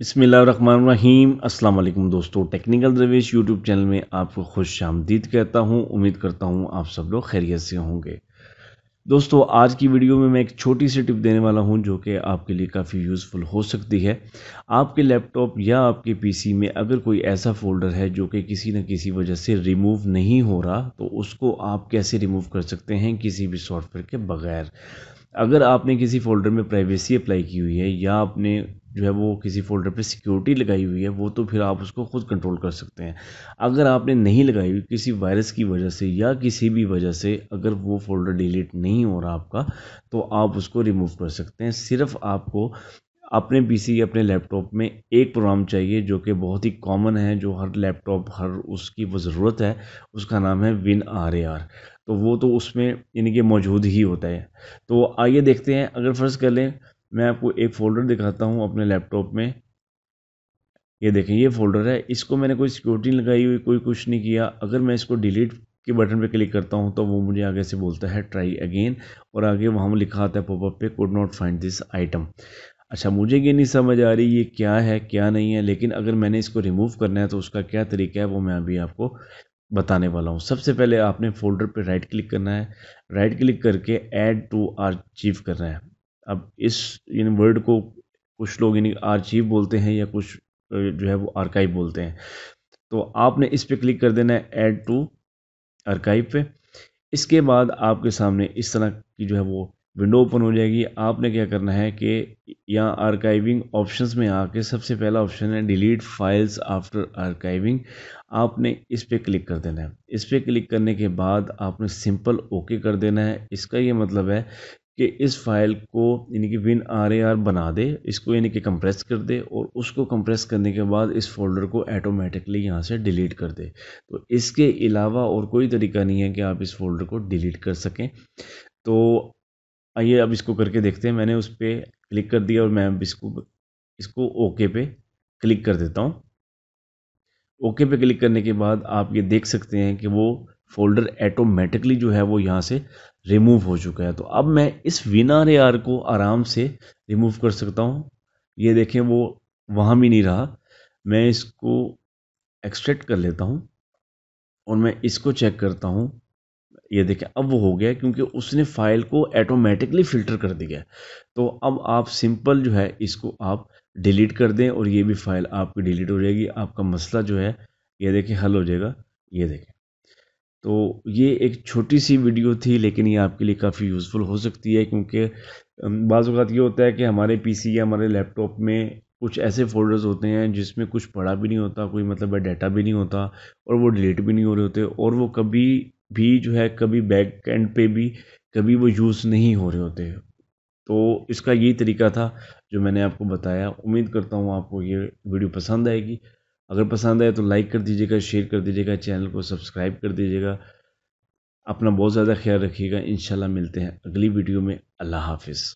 बसमीम अल्लाम दोस्तों टेक्निकल दरवेश यूट्यूब चैनल में आपको खुश आमदीद कहता हूँ उम्मीद करता हूँ आप सब लोग खैरियत से होंगे दोस्तों आज की वीडियो में मैं एक छोटी सी टिप देने वाला हूं जो कि आपके लिए काफ़ी यूज़फुल हो सकती है आपके लैपटॉप या आपके पीसी में अगर कोई ऐसा फ़ोल्डर है जो कि किसी न किसी वजह से रिमूव नहीं हो रहा तो उसको आप कैसे रिमूव कर सकते हैं किसी भी सॉफ्टवेयर के बगैर अगर आपने किसी फ़ोल्डर में प्राइवेसी अप्लाई की हुई है या आपने जो है वो किसी फ़ोल्डर पे सिक्योरिटी लगाई हुई है वो तो फिर आप उसको खुद कंट्रोल कर सकते हैं अगर आपने नहीं लगाई हुई किसी वायरस की वजह से या किसी भी वजह से अगर वो फ़ोल्डर डिलीट नहीं हो रहा आपका तो आप उसको रिमूव कर सकते हैं सिर्फ आपको अपने पीसी अपने लैपटॉप में एक प्रोग्राम चाहिए जो कि बहुत ही कॉमन है जो हर लैपटॉप हर उसकी वो ज़रूरत है उसका नाम है विन आर ए आर तो वो तो उसमें यानी कि मौजूद ही होता है तो आइए देखते हैं अगर फ़र्ज़ कर लें मैं आपको एक फ़ोल्डर दिखाता हूँ अपने लैपटॉप में ये देखें ये फ़ोल्डर है इसको मैंने कोई सिक्योरिटी लगाई हुई कोई कुछ नहीं किया अगर मैं इसको डिलीट के बटन पे क्लिक करता हूँ तो वो मुझे आगे से बोलता है ट्राई अगेन और आगे वहाँ लिखा आता है पॉपअप पे could not find this item अच्छा मुझे ये नहीं समझ आ रही ये क्या है क्या नहीं है लेकिन अगर मैंने इसको रिमूव करना है तो उसका क्या तरीका है वो मैं अभी आपको बताने वाला हूँ सबसे पहले आपने फोल्डर पर राइट क्लिक करना है राइट क्लिक करके एड टू आर्चीव करना है अब इस इन वर्ड को कुछ लोग इन आर्चीव बोलते हैं या कुछ जो है वो आर्काइव बोलते हैं तो आपने इस पर क्लिक कर देना है ऐड टू आर्काइव पे इसके बाद आपके सामने इस तरह की जो है वो विंडो ओपन हो जाएगी आपने क्या करना है कि यहाँ आर्काइविंग ऑप्शंस में आके सबसे पहला ऑप्शन है डिलीट फाइल्स आफ्टर आर्काइविंग आपने इस पर क्लिक कर देना है इस पर क्लिक करने के बाद आपने सिंपल ओके कर देना है इसका ये मतलब है कि इस फाइल को यानी कि विन आर ए आर बना दे इसको यानी कि कंप्रेस कर दे और उसको कंप्रेस करने के बाद इस फोल्डर को ऐटोमेटिकली यहाँ से डिलीट कर दे तो इसके अलावा और कोई तरीका नहीं है कि आप इस फोल्डर को डिलीट कर सकें तो आइए अब इसको करके देखते हैं मैंने उस पर क्लिक कर दिया और मैं अब इसको इसको ओके पे क्लिक कर देता हूँ ओके पे क्लिक करने के बाद आप ये देख सकते हैं कि वो फोल्डर ऐटोमेटिकली जो है वो यहाँ से रिमूव हो चुका है तो अब मैं इस रे आर को आराम से रिमूव कर सकता हूँ ये देखें वो वहाँ भी नहीं रहा मैं इसको एक्सट्रैक्ट कर लेता हूँ और मैं इसको चेक करता हूँ ये देखें अब वो हो गया क्योंकि उसने फाइल को ऐटोमेटिकली फ़िल्टर कर दिया तो अब आप सिंपल जो है इसको आप डिलीट कर दें और ये भी फाइल आपकी डिलीट हो जाएगी आपका मसला जो है ये देखें हल हो जाएगा ये देखें तो ये एक छोटी सी वीडियो थी लेकिन ये आपके लिए काफ़ी यूज़फुल हो सकती है क्योंकि बाज़ अवत ये होता है कि हमारे पीसी या हमारे लैपटॉप में कुछ ऐसे फोल्डर्स होते हैं जिसमें कुछ पढ़ा भी नहीं होता कोई मतलब डाटा भी नहीं होता और वो डिलीट भी नहीं हो रहे होते और वो कभी भी जो है कभी बैक एंड पे भी कभी वो यूज़ नहीं हो रहे होते तो इसका यही तरीका था जो मैंने आपको बताया उम्मीद करता हूँ आपको ये वीडियो पसंद आएगी अगर पसंद आए तो लाइक कर दीजिएगा शेयर कर दीजिएगा चैनल को सब्सक्राइब कर दीजिएगा अपना बहुत ज़्यादा ख्याल रखिएगा इन मिलते हैं अगली वीडियो में अल्लाह हाफिज़